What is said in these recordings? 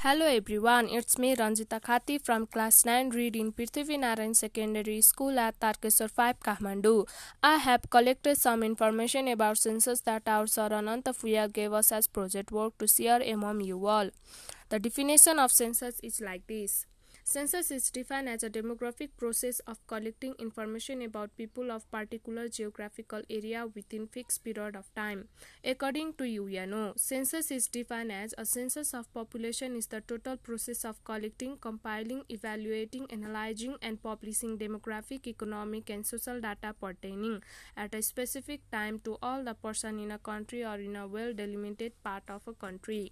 Hello everyone, it's me Ranjita Khati from class 9 reading Prithvi Narayan Secondary School at Tarkeshwar 5 Kathmandu. I have collected some information about census that our Sir gave us as project work to share among you all. The definition of census is like this. Census is defined as a demographic process of collecting information about people of particular geographical area within fixed period of time. According to UNO, census is defined as a census of population is the total process of collecting, compiling, evaluating, analyzing and publishing demographic, economic and social data pertaining at a specific time to all the person in a country or in a well delimited part of a country.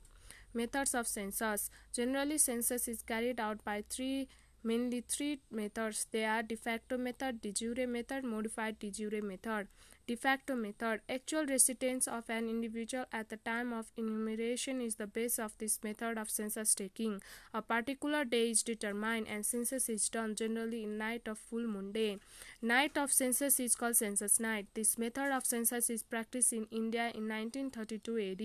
Methods of census. Generally, census is carried out by three mainly three methods they are de facto method de jure method modified de jure method de facto method actual residence of an individual at the time of enumeration is the base of this method of census taking a particular day is determined and census is done generally in night of full moon day night of census is called census night this method of census is practiced in india in 1932 ad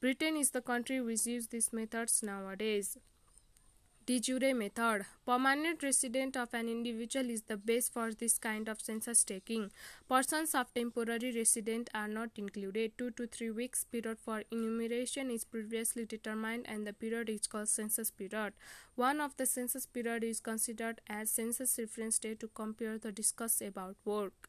britain is the country which uses these methods nowadays de jure method. Permanent resident of an individual is the base for this kind of census taking. Persons of temporary resident are not included. Two to three weeks period for enumeration is previously determined and the period is called census period. One of the census period is considered as census reference date to compare the discuss about work.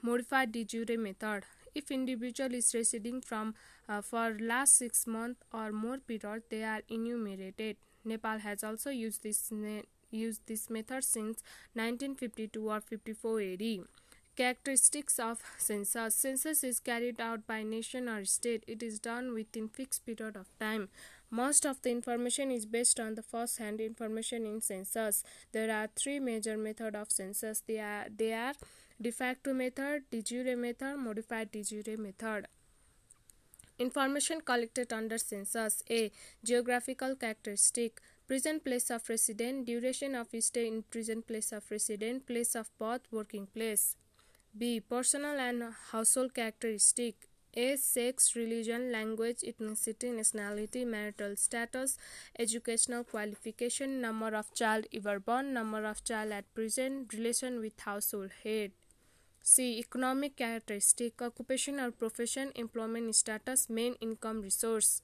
Modified de jure method if individual is residing from uh, for last 6 months or more period they are enumerated nepal has also used this used this method since 1952 or 54 AD characteristics of census census is carried out by nation or state it is done within fixed period of time most of the information is based on the first hand information in census there are three major method of census they are they are de facto method, de jure method, modified de jure method. Information collected under census A. Geographical characteristic present place of residence, duration of stay in present place of residence, place of birth, working place. B. Personal and household characteristic A. Sex, religion, language, ethnicity, nationality, marital status, educational qualification, number of child ever born, number of child at present, relation with household head. See Economic characteristic, occupation or profession, employment status, main income resource.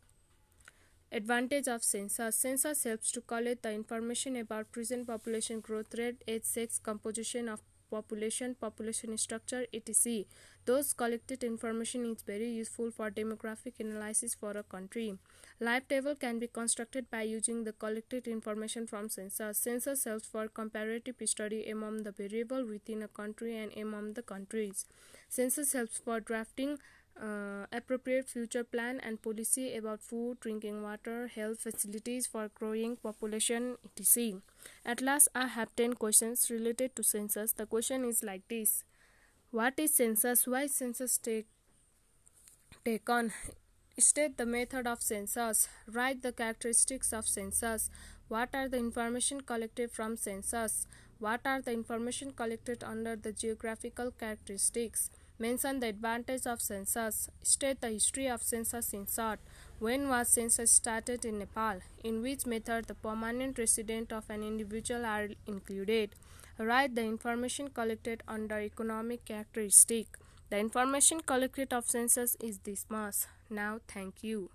Advantage of census. Census helps to collect the information about present population growth rate, age, sex, composition of population, population structure, etc. Those collected information is very useful for demographic analysis for a country. Life table can be constructed by using the collected information from census. Census helps for comparative study among the variable within a country and among the countries. Census helps for drafting uh, appropriate future plan and policy about food, drinking water, health facilities for growing population, etc. At last, I have 10 questions related to census. The question is like this What is census? Why census take, take on? State the method of census. Write the characteristics of census. What are the information collected from census? What are the information collected under the geographical characteristics? mention the advantage of census, state the history of census in short, when was census started in Nepal, in which method the permanent resident of an individual are included, write the information collected under economic characteristic. The information collected of census is this much. Now thank you.